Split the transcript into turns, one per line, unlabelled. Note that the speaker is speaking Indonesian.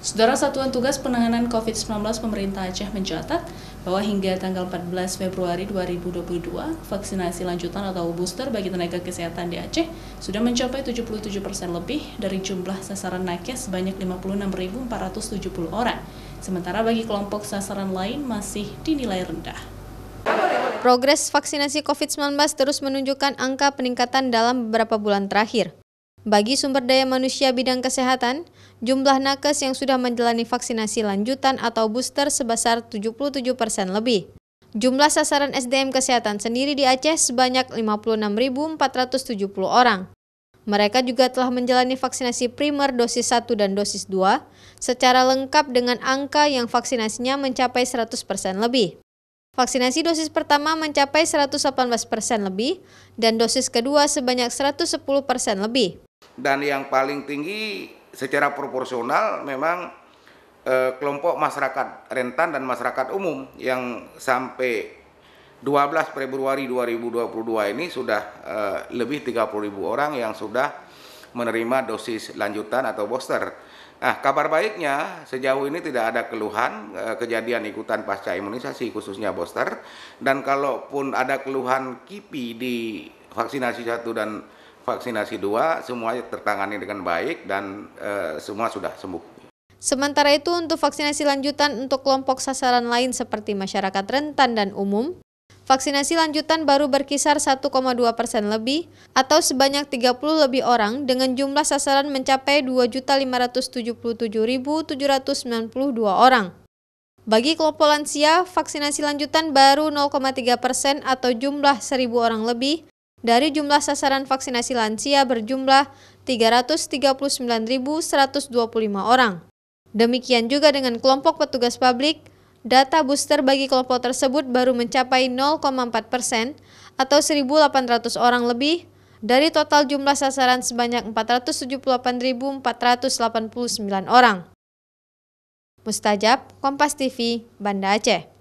Saudara Satuan Tugas Penanganan COVID-19 pemerintah Aceh mencatat bahwa hingga tanggal 14 Februari 2022, vaksinasi lanjutan atau booster bagi tenaga kesehatan di Aceh sudah mencapai 77% persen lebih dari jumlah sasaran nakes sebanyak 56.470 orang. Sementara bagi kelompok sasaran lain masih dinilai
rendah. Progres vaksinasi COVID-19 terus menunjukkan angka peningkatan dalam beberapa bulan terakhir. Bagi sumber daya manusia bidang kesehatan, jumlah nakes yang sudah menjalani vaksinasi lanjutan atau booster sebesar 77 persen lebih. Jumlah sasaran SDM kesehatan sendiri di Aceh sebanyak 56.470 orang. Mereka juga telah menjalani vaksinasi primer dosis 1 dan dosis 2 secara lengkap dengan angka yang vaksinasinya mencapai 100% lebih. Vaksinasi dosis pertama mencapai 118% lebih dan dosis kedua sebanyak 110% lebih.
Dan yang paling tinggi secara proporsional memang eh, kelompok masyarakat rentan dan masyarakat umum yang sampai 12 Februari 2022 ini sudah eh, lebih 30.000 orang yang sudah menerima dosis lanjutan atau booster. Nah, kabar baiknya sejauh ini tidak ada keluhan eh, kejadian ikutan pasca imunisasi khususnya booster dan kalaupun ada keluhan KIPI di vaksinasi 1 dan vaksinasi dua semuanya tertangani dengan baik dan e, semua sudah sembuh.
Sementara itu untuk vaksinasi lanjutan untuk kelompok sasaran lain seperti masyarakat rentan dan umum, vaksinasi lanjutan baru berkisar 1,2 persen lebih atau sebanyak 30 lebih orang dengan jumlah sasaran mencapai 2.577.792 orang. Bagi kelompok lansia, vaksinasi lanjutan baru 0,3 persen atau jumlah 1.000 orang lebih dari jumlah sasaran vaksinasi lansia berjumlah 339.125 orang. Demikian juga dengan kelompok petugas publik, data booster bagi kelompok tersebut baru mencapai 0,4 persen atau 1.800 orang lebih dari total jumlah sasaran sebanyak 478.489 orang. Mustajab, Kompas TV, Banda Aceh.